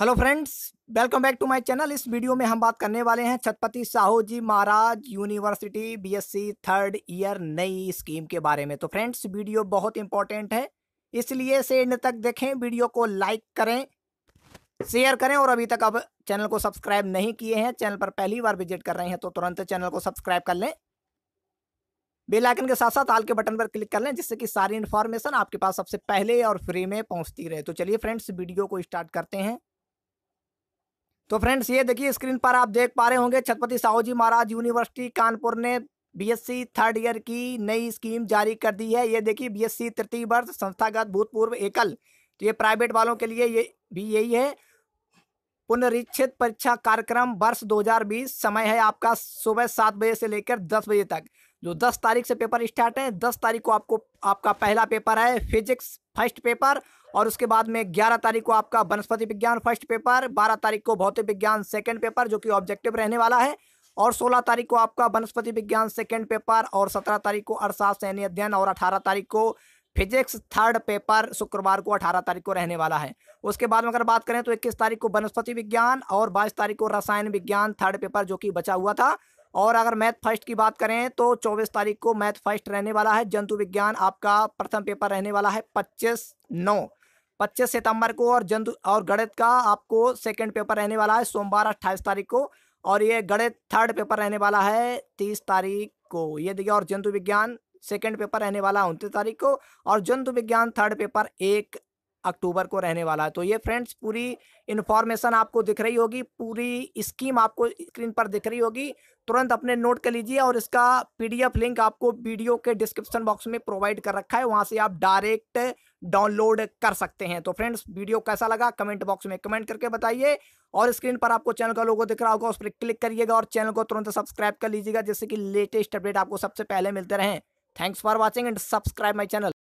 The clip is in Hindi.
hello friends welcome back to my channel इस वीडियो में हम बात करने वाले हैं Chhatrapati Sahu ji Maharaj university BSc third year नई स्कीम के बारे में तो फ्रेंड्स वीडियो बहुत इंपॉर्टेंट है इसलिए से एंड तक देखें वीडियो को लाइक करें शेयर करें और अभी तक अब चैनल को सब्सक्राइब नहीं किए हैं चैनल पर पहली बार विजिट कर रहे हैं तो तुरंत चैनल को सब्सक्राइब कर लें बेलाइकन के साथ साथ आल के बटन पर क्लिक कर लें जिससे कि सारी इन्फॉर्मेशन आपके पास सबसे पहले और फ्री में पहुँचती रहे तो चलिए फ्रेंड्स वीडियो को स्टार्ट करते हैं तो फ्रेंड्स ये देखिए स्क्रीन पर आप देख पा रहे होंगे छत्रपति साहू जी महाराज यूनिवर्सिटी कानपुर ने बीएससी थर्ड ईयर की नई स्कीम जारी कर दी है ये देखिए बीएससी तृतीय वर्ष संस्थागत भूतपूर्व एकल तो ये प्राइवेट वालों के लिए ये भी यही है पुनरीक्षित परीक्षा कार्यक्रम वर्ष 2020 समय है आपका सुबह सात बजे से लेकर दस बजे तक जो दस तारीख से पेपर स्टार्ट है दस तारीख को आपको आपका पहला पेपर है फिजिक्स फर्स्ट पेपर और उसके बाद में ग्यारह तारीख को आपका वनस्पति विज्ञान फर्स्ट पेपर बारह तारीख को भौतिक विज्ञान सेकेंड पेपर जो कि ऑब्जेक्टिव रहने वाला है और 16 तारीख को आपका वनस्पति विज्ञान सेकंड पेपर और 17 तारीख को अर्थशास्त्र सैन्य अध्ययन और 18 तारीख को फिजिक्स थर्ड पेपर शुक्रवार को 18 तारीख को रहने वाला है उसके बाद में अगर बात करें तो 21 तारीख को वनस्पति विज्ञान और 22 तारीख को रसायन विज्ञान थर्ड पेपर जो कि बचा हुआ था और अगर मैथ फर्स्ट की बात करें तो चौबीस तारीख को मैथ फर्स्ट रहने वाला है जंतु विज्ञान आपका प्रथम पेपर रहने वाला है पच्चीस नौ पच्चीस सितंबर को और जंतु और गणित का आपको सेकेंड पेपर रहने वाला है सोमवार अट्ठाईस तारीख को और ये गणित थर्ड पेपर रहने वाला है तीस तारीख को ये देखिए और जंतु विज्ञान सेकेंड पेपर रहने वाला है उनतीस तारीख को और जंतु विज्ञान थर्ड पेपर एक अक्टूबर को रहने वाला है तो ये फ्रेंड्स पूरी इन्फॉर्मेशन आपको दिख रही होगी पूरी स्कीम आपको स्क्रीन पर दिख रही होगी तुरंत अपने नोट कर लीजिए और इसका पीडीएफ लिंक आपको वीडियो के डिस्क्रिप्शन बॉक्स में प्रोवाइड कर रखा है वहाँ से आप डायरेक्ट डाउनलोड कर सकते हैं तो फ्रेंड्स वीडियो कैसा लगा कमेंट बॉक्स में कमेंट करके बताइए और स्क्रीन पर आपको चैनल का लोगो दिख रहा होगा उस पर क्लिक करिएगा और चैनल को तुरंत सब्सक्राइब कर लीजिएगा जिससे कि लेटेस्ट अपडेट आपको सबसे पहले मिलते रहें thanks for watching and subscribe my channel